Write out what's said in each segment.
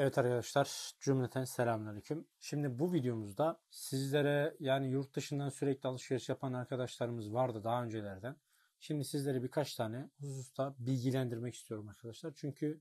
Evet arkadaşlar cümleten selamünaleyküm. Şimdi bu videomuzda sizlere yani yurt dışından sürekli alışveriş yapan arkadaşlarımız vardı daha öncelerden. Şimdi sizlere birkaç tane hususta bilgilendirmek istiyorum arkadaşlar. Çünkü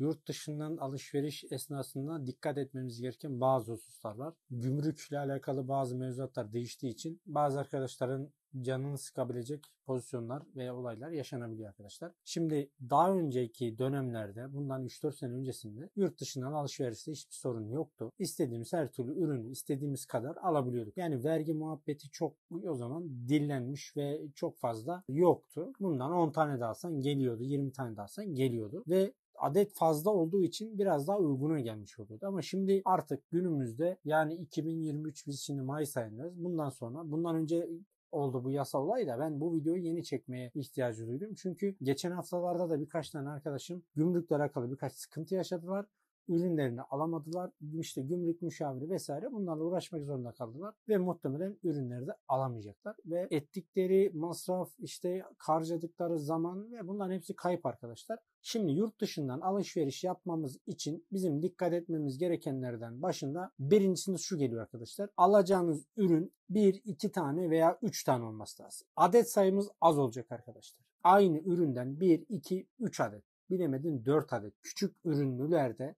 yurt dışından alışveriş esnasında dikkat etmemiz gereken bazı hususlar var. Gümrükle alakalı bazı mevzuatlar değiştiği için bazı arkadaşların canını sıkabilecek pozisyonlar veya olaylar yaşanabiliyor arkadaşlar. Şimdi daha önceki dönemlerde bundan 3-4 sene öncesinde yurt dışından alışverişte hiçbir sorun yoktu. İstediğimiz her türlü ürünü istediğimiz kadar alabiliyorduk. Yani vergi muhabbeti çok o zaman dillenmiş ve çok fazla yoktu. Bundan 10 tane de alsan geliyordu, 20 tane de alsan geliyordu ve adet fazla olduğu için biraz daha uyguna gelmiş oluyordu. Ama şimdi artık günümüzde yani 2023 biz şimdi Mayıs ayındayız. Bundan sonra bundan önce oldu bu yasa olay da ben bu videoyu yeni çekmeye ihtiyacı duydum. Çünkü geçen haftalarda da birkaç tane arkadaşım gümrükle alakalı birkaç sıkıntı yaşadılar ürünlerini alamadılar. İşte gümrük müşaviri vesaire bunlarla uğraşmak zorunda kaldılar ve muhtemelen ürünleri de alamayacaklar. Ve ettikleri masraf işte harcadıkları zaman ve bunların hepsi kayıp arkadaşlar. Şimdi yurt dışından alışveriş yapmamız için bizim dikkat etmemiz gerekenlerden başında birincisinde şu geliyor arkadaşlar. Alacağınız ürün 1, 2 tane veya 3 tane olması lazım. Adet sayımız az olacak arkadaşlar. Aynı üründen 1, 2, 3 adet bilemedin 4 adet. Küçük ürünlülerde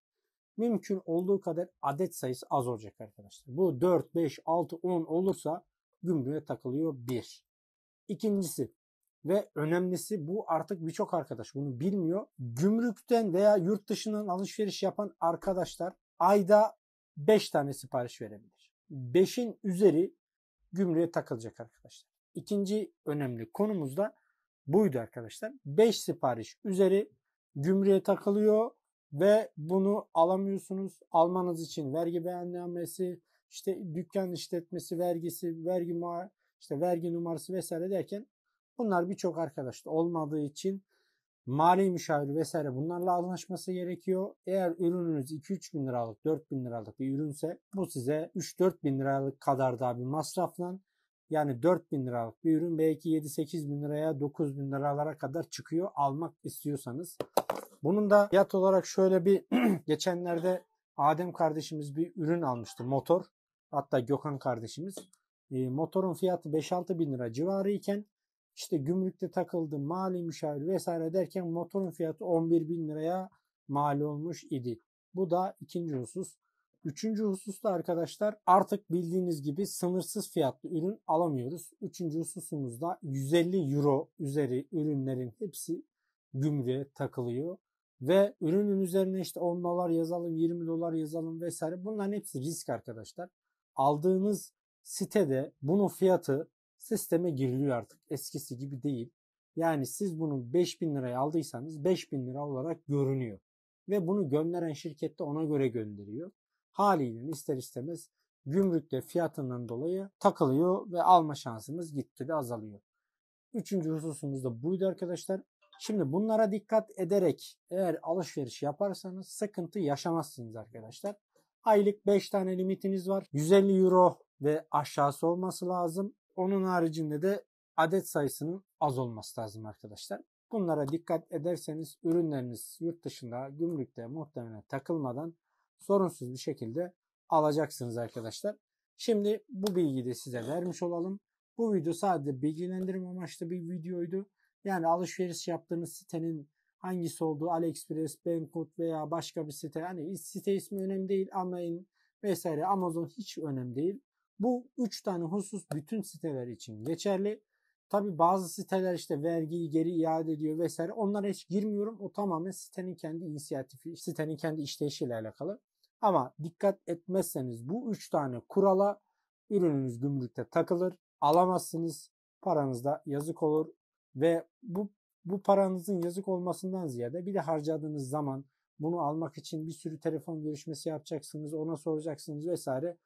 mümkün olduğu kadar adet sayısı az olacak arkadaşlar. Bu 4, 5, 6, 10 olursa gümrüğe takılıyor 1. İkincisi ve önemlisi bu artık birçok arkadaş bunu bilmiyor. Gümrükten veya yurt dışından alışveriş yapan arkadaşlar ayda 5 tane sipariş verebilir. 5'in üzeri gümrüğe takılacak arkadaşlar. İkinci önemli konumuz da buydu arkadaşlar. 5 sipariş üzeri gümrüğe takılıyor ve bunu alamıyorsunuz. Almanız için vergi beyannamesi, işte dükkan işletmesi vergisi, vergi işte vergi numarası vesaire derken bunlar birçok arkadaşta olmadığı için mali müşavir vesaire bunlarla anlaşması gerekiyor. Eğer ürününüz 2-3 bin liralık 4 bin liralık bir ürünse bu size 3-4 bin liralık kadar daha bir masrafla yani 4 bin liralık bir ürün belki 7-8 bin liraya 9 bin liralara kadar çıkıyor almak istiyorsanız. Bunun da fiyat olarak şöyle bir geçenlerde Adem kardeşimiz bir ürün almıştı motor. Hatta Gökhan kardeşimiz. E, motorun fiyatı 5-6 bin lira civarı iken işte gümrükte takıldı, mali müşavir vesaire derken motorun fiyatı 11 bin liraya mal olmuş idi. Bu da ikinci husus. Üçüncü husus da arkadaşlar artık bildiğiniz gibi sınırsız fiyatlı ürün alamıyoruz. Üçüncü hususumuz da 150 euro üzeri ürünlerin hepsi gümrüğe takılıyor ve ürünün üzerine işte 10 dolar yazalım, 20 dolar yazalım vesaire. Bunların hepsi risk arkadaşlar. Aldığınız sitede bunun fiyatı sisteme giriliyor artık. Eskisi gibi değil. Yani siz bunu 5000 liraya aldıysanız 5000 lira olarak görünüyor. Ve bunu gönderen şirket de ona göre gönderiyor. Haliyle ister istemez gümrükte fiyatından dolayı takılıyor ve alma şansımız gitgide azalıyor. Üçüncü hususumuz da buydu arkadaşlar. Şimdi bunlara dikkat ederek eğer alışveriş yaparsanız sıkıntı yaşamazsınız arkadaşlar. Aylık 5 tane limitiniz var. 150 euro ve aşağısı olması lazım. Onun haricinde de adet sayısının az olması lazım arkadaşlar. Bunlara dikkat ederseniz ürünleriniz yurt dışında gümrükte muhtemelen takılmadan sorunsuz bir şekilde alacaksınız arkadaşlar. Şimdi bu bilgiyi de size vermiş olalım. Bu video sadece bilgilendirme amaçlı bir videoydu. Yani alışveriş yaptığınız sitenin hangisi olduğu AliExpress, Banggood veya başka bir site. Hani site ismi önemli değil. Amein vesaire Amazon hiç önemli değil. Bu üç tane husus bütün siteler için geçerli. Tabi bazı siteler işte vergiyi geri iade ediyor vesaire. Onlara hiç girmiyorum. O tamamen sitenin kendi inisiyatifi, sitenin kendi işleyişiyle alakalı. Ama dikkat etmezseniz bu üç tane kurala ürününüz gümrükte takılır. Alamazsınız. Paranızda yazık olur. Ve bu bu paranızın yazık olmasından ziyade bir de harcadığınız zaman bunu almak için bir sürü telefon görüşmesi yapacaksınız, ona soracaksınız vesaire.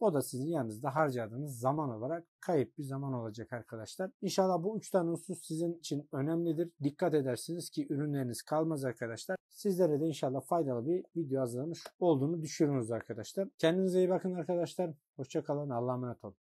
O da sizin yanınızda harcadığınız zaman olarak kayıp bir zaman olacak arkadaşlar. İnşallah bu üç tane husus sizin için önemlidir. Dikkat edersiniz ki ürünleriniz kalmaz arkadaşlar. Sizlere de inşallah faydalı bir video hazırlamış olduğunu düşünürüz arkadaşlar. Kendinize iyi bakın arkadaşlar. Hoşçakalın. Allah'a emanet olun.